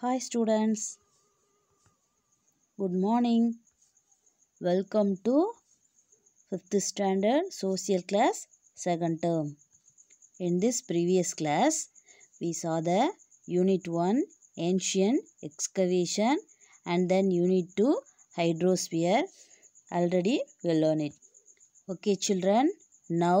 Hi students. Good morning. Welcome to 5th standard social class second term. In this previous class, we saw the unit 1 ancient excavation and then unit 2 hydrosphere. Already we learned it. Okay children, now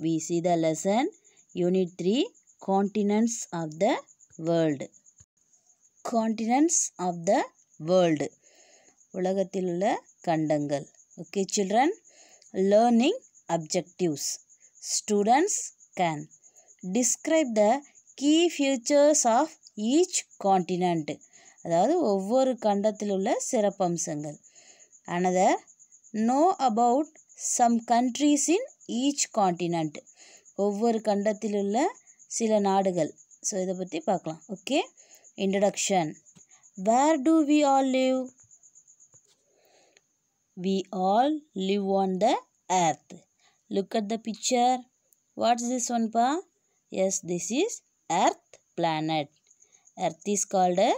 we see the lesson unit 3 continents of the world. Continents of the world உலகத்தில் உள்ள கண்டங்கள் okay children learning objectives students can describe the key futures of each continent அதாவது ஒவ்வொரு கண்டத்தில் உள்ள சிறப்பம்சங்கள் another know about some countries in each continent ஒவ்வொரு கண்டத்தில் உள்ள சில நாடுகள் ஸோ இதை பற்றி பார்க்கலாம் okay Introduction Where do we all live? We all live on the earth. Look at the picture. What's this one, Pa? Yes, this is earth planet. Earth is called a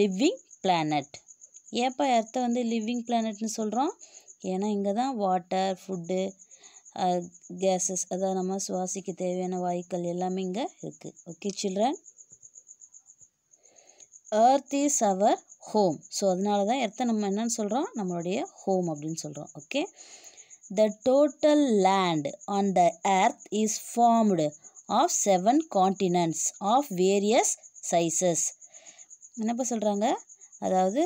living planet. ஏப்பா எர்த்தை வந்து living பிளானட்னு சொல்கிறோம் ஏன்னா இங்கே தான் water food gases அதாவது நம்ம சுவாசிக்க தேவையான வாயுக்கள் எல்லாமே இங்கே இருக்குது okay children earth is our home so அதனால தான் எர்த்தை நம்ம என்னன்னு சொல்கிறோம் நம்மளுடைய ஹோம் அப்படின்னு சொல்கிறோம் okay the total land on the earth is formed of seven continents of various sizes என்னப்பா சொல்கிறாங்க அதாவது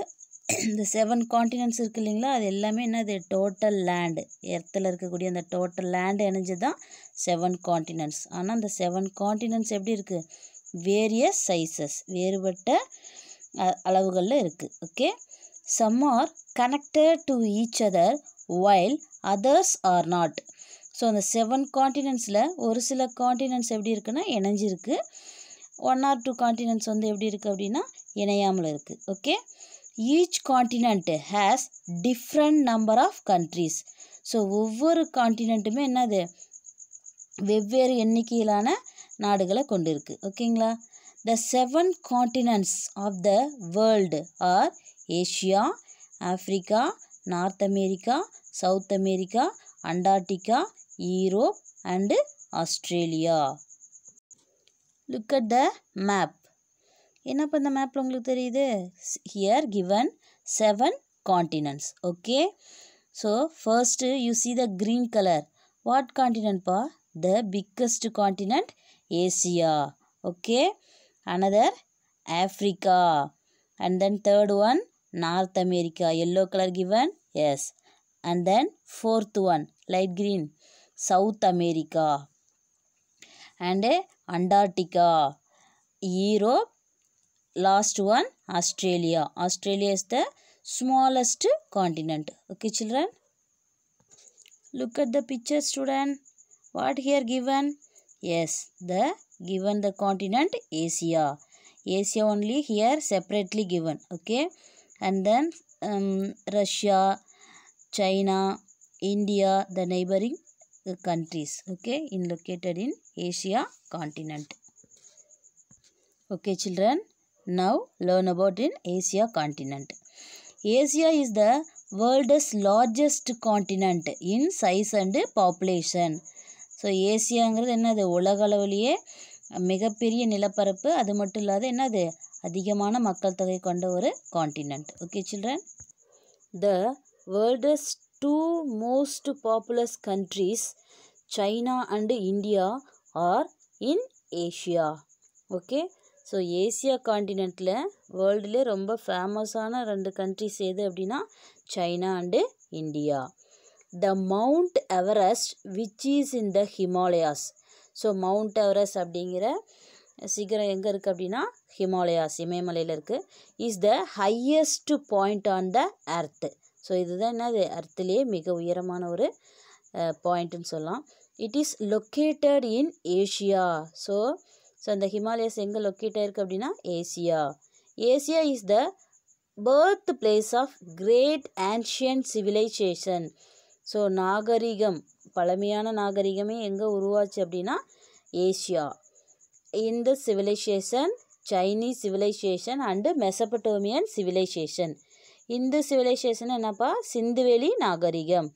இந்த செவன் காண்டினன்ட்ஸ் இருக்குது இல்லைங்களா அது எல்லாமே என்னது டோட்டல் லேண்டு எர்த்தில் இருக்கக்கூடிய அந்த டோட்டல் லேண்டு இணைஞ்சு தான் செவன் காண்டினன்ட்ஸ் ஆனால் அந்த செவன் காண்டினன்ட்ஸ் எப்படி இருக்குது வேரியஸ் சைஸஸ் வேறுபட்ட அளவுகளில் இருக்குது okay some are connected to each other while others are not so அந்த செவன் காண்டினென்ட்ஸில் ஒரு சில காண்டினென்ட்ஸ் எப்படி இருக்குன்னா இணைஞ்சிருக்கு ஒன் ஆர் டூ காண்டினென்ட்ஸ் வந்து எப்படி இருக்குது அப்படின்னா இணையாமல் இருக்குது okay each continent has different number of countries so ஒவ்வொரு காண்டினென்ட்டுமே என்னது வெவ்வேறு எண்ணிக்கையிலான நாடுகளை கொண்டிருக்கு ஓகேங்களா the seven continents of the world are Asia Africa North America South America Antarctica Europe and Australia look at the map என்ன இப்போ இந்த மேப்பில் உங்களுக்கு தெரியுது here given seven continents okay so first you see the green colour what காண்டினென்ட்ப்பா the biggest continent Asia. Okay. Another Africa. And then third one North America. Yellow color given. Yes. And then fourth one light green. South America. And uh, Antarctica. Europe. Last one Australia. Australia is the smallest continent. Okay children. Look at the picture student. What here given? Yes, the given the continent Asia. Asia only here separately given. Okay. And then um, Russia, China, India, the neighboring uh, countries. Okay. In located in Asia continent. Okay children. Now learn about in Asia continent. Asia is the world's largest continent in size and population. So ஏசியாங்கிறது என்னது உலக அளவிலேயே மிகப்பெரிய நிலப்பரப்பு அது மட்டும் இல்லாத என்னது அதிகமான மக்கள் தொகை கொண்ட ஒரு continent okay children the world's two most populous countries China and India are in Asia okay so Asia காண்டினெண்ட்டில் வேர்ல்டுலே ரொம்ப ஃபேமஸான ரெண்டு கண்ட்ரிஸ் எது அப்படின்னா China and India the Mount Everest which is in the Himalayas so Mount Everest அப்படிங்கிற சிகரம் எங்கே இருக்குது அப்படின்னா ஹிமாலயாஸ் இமயமலையில் இருக்குது is the highest point on the earth so இதுதான் என்னது அர்த்துலேயே மிக உயரமான ஒரு பாயிண்ட்டுன்னு சொல்லலாம் it is located in Asia so so அந்த ஹிமாலயாஸ் எங்கே லொக்கேட் ஆகிருக்கு அப்படின்னா Asia Asia is the birth place of great ancient civilisation so நாகரிகம் பழமையான நாகரிகமே எங்கே உருவாச்சு அப்படின்னா ஏஷியா இந்த civilisation Chinese civilisation and Mesopotamian civilisation Indus civilisation என்னப்பா சிந்துவெளி நாகரிகம்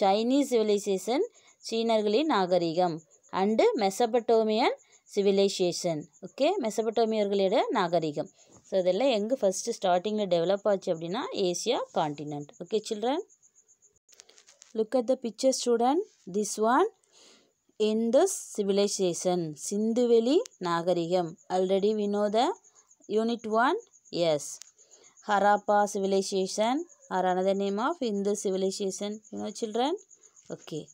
சைனீஸ் சிவிலைசேஷன் சீனர்களின் நாகரிகம் அண்டு மெசபட்டோமியன் சிவிலைசேஷன் ஓகே மெசபட்டோமியர்களோட நாகரிகம் ஸோ இதெல்லாம் எங்கே ஃபஸ்ட்டு ஸ்டார்டிங்கில் டெவலப் ஆச்சு அப்படின்னா Asia continent okay children Look at the picture student. This one in the civilization. Sindhu Valley Nagarigam. Already we know the unit 1. Yes. Harappa civilization or another name of Indus civilization. You know children? Okay.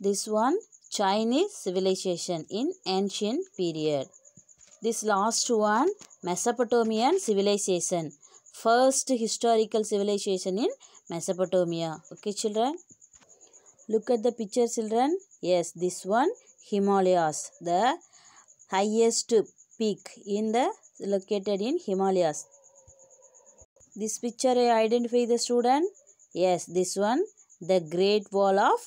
This one Chinese civilization in ancient period. This last one Mesopotamian civilization. First historical civilization in Mesopotamia. Okay, children. Look at the picture, children. Yes, this one Himalayas, the highest peak in the located in Himalayas. This picture I identify the student. Yes, this one the Great Wall of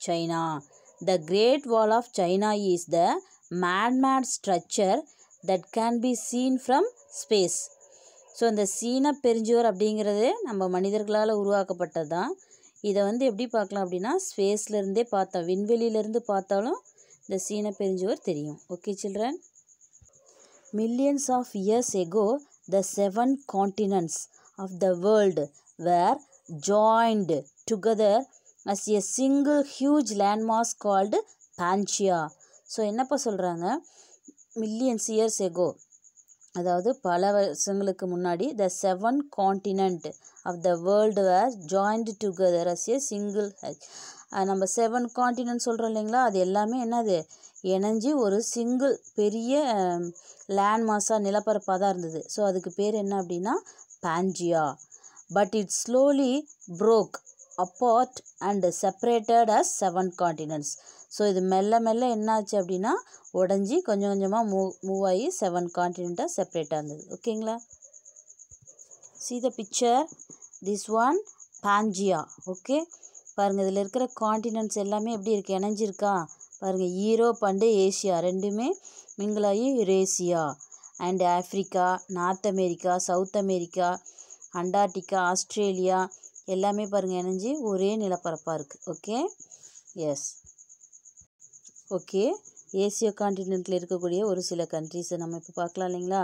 China. The Great Wall of China is the mad mad structure that can be seen from space. So இந்த சீன பெருஞ்சுவர் அப்படிங்கிறது நம்ம மனிதர்களால் உருவாக்கப்பட்டது தான் இதை வந்து எப்படி பார்க்கலாம் அப்படின்னா ஸ்பேஸ்லேருந்தே பார்த்தோம் விண்வெளியிலேருந்து பார்த்தாலும் இந்த சீன பெருஞ்சுவர் தெரியும் okay children millions of years ago the seven continents of the world were joined together as a single huge landmarks called Pangaea so என்னப்பா சொல்கிறாங்க மில்லியன்ஸ் இயர்ஸ் எகோ அதாவது பல வருஷங்களுக்கு முன்னாடி the seven continent of the world were joined together as a single H நம்ம seven continent சொல்கிறோம் இல்லைங்களா அது எல்லாமே என்னது இணைஞ்சி ஒரு சிங்கிள் பெரிய லேண்ட் மாஸாக நிலப்பரப்பாக தான் இருந்தது ஸோ அதுக்கு பேர் என்ன அப்படின்னா Pangaea but it slowly broke apart and separated as seven continents so இது மெல்ல மெல்ல என்னாச்சு அப்படின்னா உடஞ்சி கொஞ்சம் கொஞ்சமாக மூவ் மூவ் ஆகி செவன் காண்டினெண்ட்டாக செப்பரேட்டாக இருந்தது ஓகேங்களா see the picture this one Pangaea okay பாருங்கள் இதில் இருக்கிற காண்டினென்ட்ஸ் எல்லாமே எப்படி இருக்குது இணைஞ்சிருக்கா பாருங்கள் ஈரோப் அண்டு ஏசியா ரெண்டுமே மிங்கிளாகி Eurasia and Africa North America South America Antarctica Australia எல்லாமே பாருங்கள் இணைஞ்சி ஒரே நிலப்பரப்பாக இருக்குது ஓகே எஸ் ஓகே ஏசிய காண்டினென்ட்டில் இருக்கக்கூடிய ஒரு சில கண்ட்ரீஸை நம்ம இப்போ பார்க்கலாம் இல்லைங்களா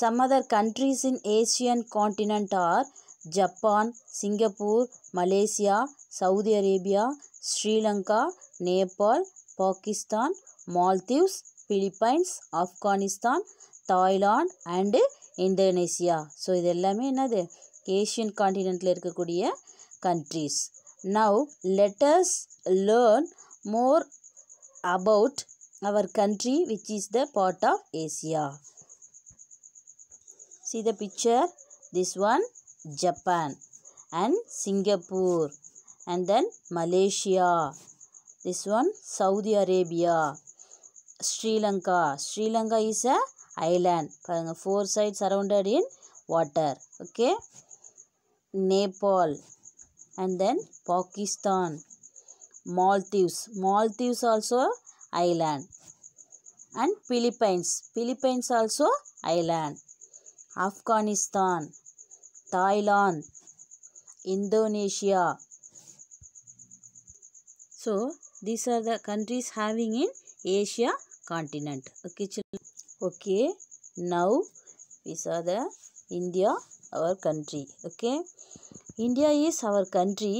some other countries in Asian continent are Japan Singapore Malaysia Saudi Arabia Sri Lanka Nepal Pakistan Maldives Philippines Afghanistan Thailand and Indonesia so இது எல்லாமே என்னது Asian continental countries. Now let us learn more about our country, which is the part of Asia. see the picture this one japan and singapore and then malaysia this one saudi arabia sri lanka sri lanka is a island four sides surrounded in water okay Nepal and then Pakistan. Maldives. Maldives also island. And Philippines. Philippines also island. Afghanistan. Thailand. Indonesia. So, these are the countries having in Asia continent. Okay, children. Okay, now we saw the India our country okay India is our country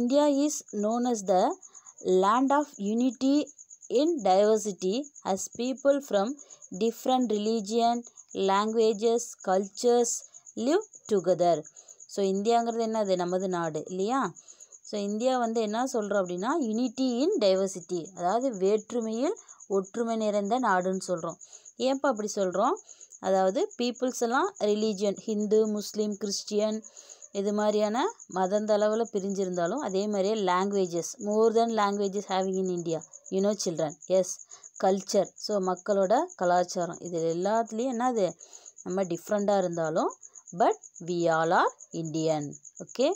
India is known as the land of unity in diversity as people from different religion languages cultures live together so இந்தியாங்கிறது என்னது நமது நாடு இல்லையா so India வந்து என்ன சொல்கிறோம் அப்படின்னா unity இன் diversity அதாவது வேற்றுமையில் ஒற்றுமை நிறைந்த நாடுன்னு சொல்கிறோம் ஏன்ப்பா அப்படி சொல்கிறோம் அதாவது பீப்புள்ஸ் எல்லாம் ரிலீஜியன் ஹிந்து முஸ்லீம் கிறிஸ்டியன் இது மாதிரியான மதந்தளவில் பிரிஞ்சிருந்தாலும் அதே மாதிரியே languages more than languages having in India you know children yes culture so மக்களோட கலாச்சாரம் இது எல்லாத்துலேயும் என்னது நம்ம டிஃப்ரெண்ட்டாக இருந்தாலும் but we all are Indian okay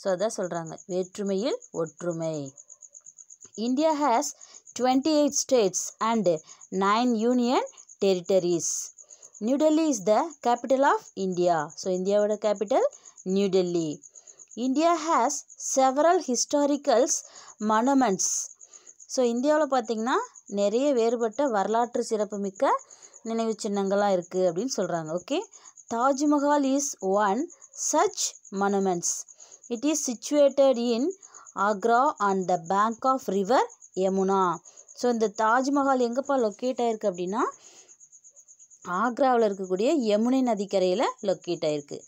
so அதான் சொல்கிறாங்க வேற்றுமையில் ஒற்றுமை India has twenty eight states and nine union territories New Delhi is the capital of India so இந்தியாவோட capital New Delhi India has several historicals monuments so இந்தியாவில் பார்த்திங்கன்னா நிறைய வேறுபட்ட வரலாற்று சிறப்புமிக்க நினைவு சின்னங்களாக இருக்குது அப்படின்னு சொல்கிறாங்க okay Taj Mahal is one such monuments it is situated in Agra and the bank of river Yamuna so இந்த தாஜ்மஹால் எங்கேப்பா லொக்கேட் ஆகிருக்கு அப்படின்னா ஆக்ராவில் இருக்கக்கூடிய யமுனை நதிக்கரையில் லொக்கேட் ஆகிருக்கு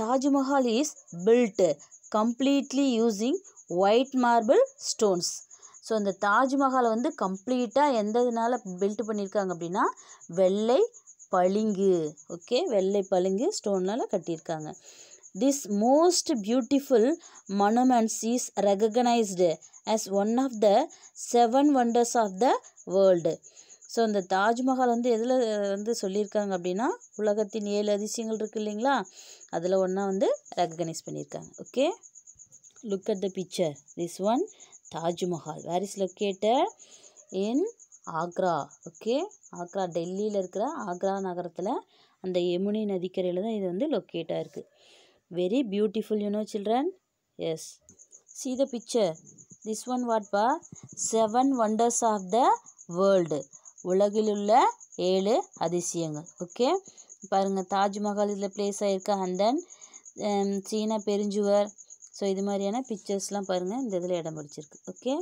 Taj Mahal is built completely using white marble stones so இந்த தாஜ்மஹாலை வந்து கம்ப்ளீட்டாக எந்த இதனால் பில்ட் பண்ணியிருக்காங்க அப்படின்னா வெள்ளை பளிங்கு ஓகே வெள்ளை பளிங்கு ஸ்டோன்னால் கட்டியிருக்காங்க this most beautiful monuments is recognised as one of the seven wonders of the world so அந்த தாஜ்மஹால் வந்து எதில் வந்து சொல்லியிருக்காங்க அப்படின்னா உலகத்தின் ஏழு அதிசயங்கள் இருக்குது இல்லைங்களா அதில் ஒன்றா வந்து ரெக்கக்னைஸ் பண்ணியிருக்காங்க okay look at the picture this one Taj Mahal where is located in Agra okay Agra டெல்லியில் இருக்கிற ஆக்ரா நகரத்தில் அந்த யமுனி நதிக்கரையில் தான் இது வந்து லொக்கேட்டாக இருக்குது very beautiful you know children yes see the picture this one what seven wonders of the world உலகிலுள்ள ஏழு அதிசயங்கள் ஓகே பாருங்கள் தாஜ்மஹால் இதில் பிளேஸ் ஆகிருக்கு அண்ட் தென் சீனா பெருஞ்சுவர் ஸோ இது மாதிரியான பிக்சர்ஸ்லாம் பாருங்கள் இந்த இதில் இடம் பிடிச்சிருக்கு okay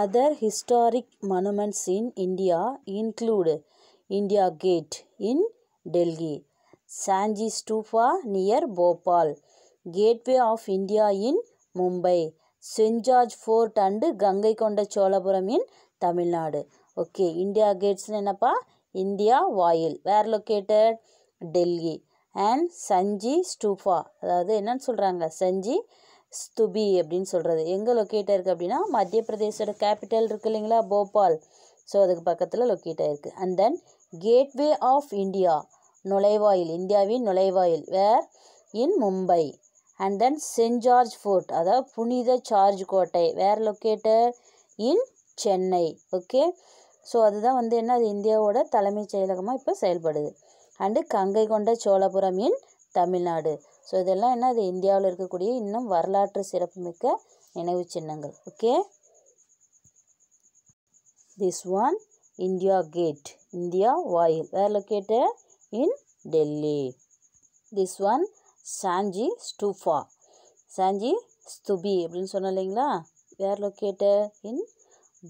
other historic monuments in India include India Gate in Delhi Sanchi stupa near Bhopal Gateway of India in Mumbai Saint George Fort and Gangai Konda Cholapuram in Tamil Nadu okay India கேட்ஸ்னு என்னப்பா இந்தியா வாயில் were located Delhi and Sanchi stupa அதாவது என்னன்னு சொல்கிறாங்க சஞ்சி ஸ்துபி அப்படின்னு சொல்கிறது எங்கே லொக்கேட் ஆயிருக்கு அப்படின்னா மத்திய பிரதேசோட கேபிட்டல் இருக்குது இல்லைங்களா போபால் ஸோ அதுக்கு பக்கத்தில் லொக்கேட் ஆயிருக்கு and then Gateway of India நுழைவாயில் இந்தியாவின் நுழைவாயில் were in Mumbai and then Saint George Fort அதாவது புனித சார்ஜ் கோட்டை were located in Chennai okay so அதுதான் வந்து என்ன அது இந்தியாவோட தலைமைச் செயலகமாக இப்போ செயல்படுது and Gangai Konda Cholapuram in Tamil Nadu so இதெல்லாம் என்ன அது இந்தியாவில் இருக்கக்கூடிய இன்னும் வரலாற்று சிறப்புமிக்க நினைவு சின்னங்கள் okay this one India Gate India வாயில் were locate in Delhi this one Sanchi stupa Sanchi ஸ்துபி அப்படின்னு சொன்னோம் இல்லைங்களா were locate in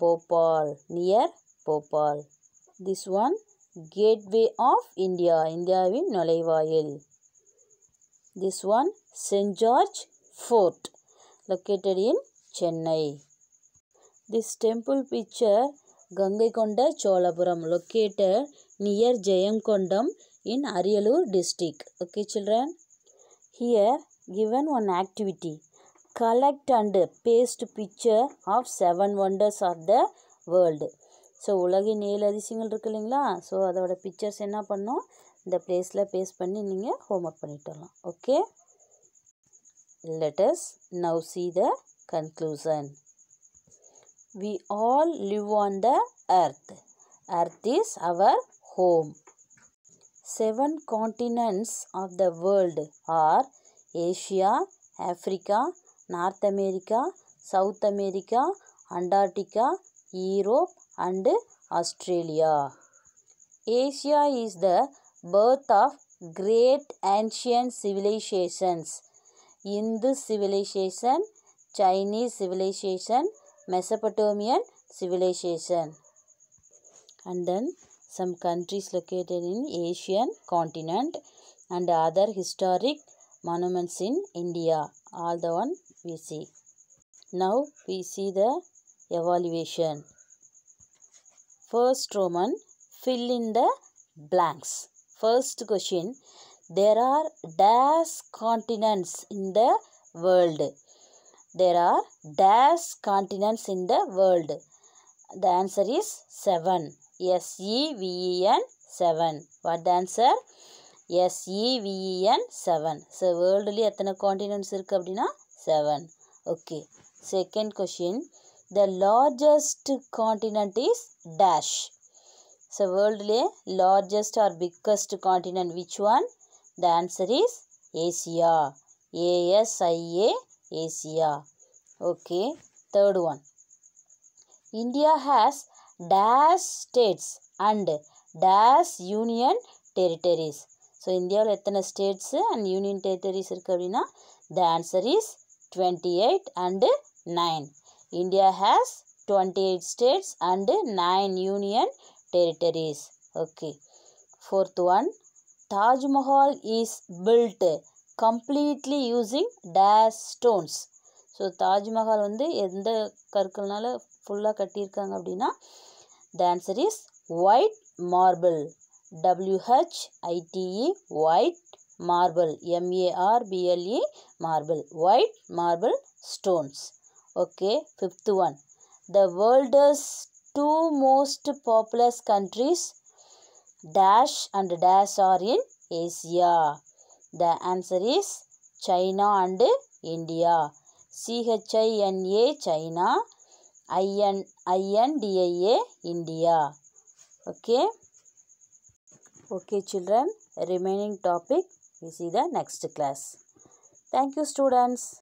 Bhopal near purple. This one, Gateway of India, India இந்தியாவின் நுழைவாயில் This one, St. George Fort, located in Chennai. This temple picture, Gangai Konda Cholapuram, located near Jayamkondam in Ariyalur district. Okay children, here given one activity. Collect and paste picture of seven wonders of the world. So உலகின் ஏழு அதிசயங்கள் இருக்குது இல்லைங்களா so அதோட pictures என்ன பண்ணோம் இந்த பிளேஸில் பேஸ் பண்ணி நீங்கள் ஹோம் ஒர்க் பண்ணிட்டு வரலாம் okay let's now see the conclusion we all live on the earth earth is our home seven continents of the world are Asia Africa North America South America Antarctica Europe and Australia. Asia is the birth of great ancient civilizations. Hindu civilization, Chinese civilization, Mesopotamian civilization. And then some countries located in Asian continent and other historic monuments in India. All the one we see. Now we see the evaluation. First Roman, fill in the blanks. First question, there are dash continents in the world. There are dash continents in the world. The answer is 7. S-E-V-E-N 7. What the answer? S-E-V-E-N 7. So, worldலி எத்தன continents இருக்கு அப்படினா 7. Okay. Second question the largest continent is dash so worldly largest or biggest continent which one the answer is asia a s i a asia okay third one india has dash states and dash union territories So, India எத்தனை states states and union territories அப்படின்னா the answer is twenty eight and India has 28 states and 9 union territories. Okay. Fourth one. Taj Mahal is built completely using dash stones. So Taj Mahal வந்து எந்த கற்கள்னால ஃபுல்லாக கட்டியிருக்காங்க அப்படின்னா the answer is white marble W H I T E white marble M A R B L E marble white marble stones Okay, fifth one. The world's two most populous countries dash and dash are in Asia. The answer is China and India. C-H-I-N-A China, I N I N D I A, India. Okay. Okay children, remaining topic we see the next class. Thank you students.